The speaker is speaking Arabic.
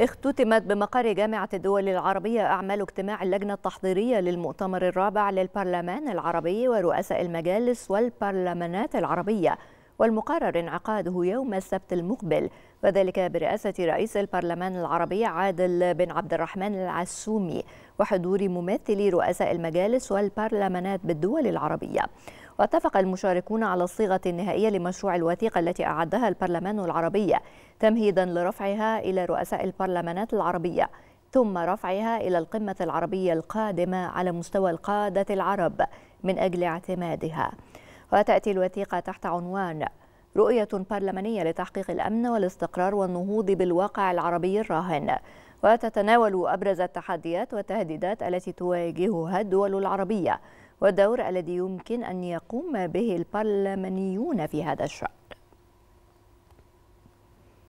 اختتمت بمقر جامعة الدول العربية أعمال اجتماع اللجنة التحضيرية للمؤتمر الرابع للبرلمان العربي ورؤساء المجالس والبرلمانات العربية والمقرر انعقاده يوم السبت المقبل وذلك برئاسة رئيس البرلمان العربي عادل بن عبد الرحمن العسومي وحضور ممثلي رؤساء المجالس والبرلمانات بالدول العربية واتفق المشاركون على الصيغة النهائية لمشروع الوثيقة التي أعدها البرلمان العربي تمهيدا لرفعها إلى رؤساء البرلمانات العربية ثم رفعها إلى القمة العربية القادمة على مستوى القادة العرب من أجل اعتمادها وتأتي الوثيقة تحت عنوان رؤية برلمانية لتحقيق الأمن والاستقرار والنهوض بالواقع العربي الراهن وتتناول أبرز التحديات والتهديدات التي تواجهها الدول العربية والدور الذي يمكن أن يقوم به البرلمانيون في هذا الشأن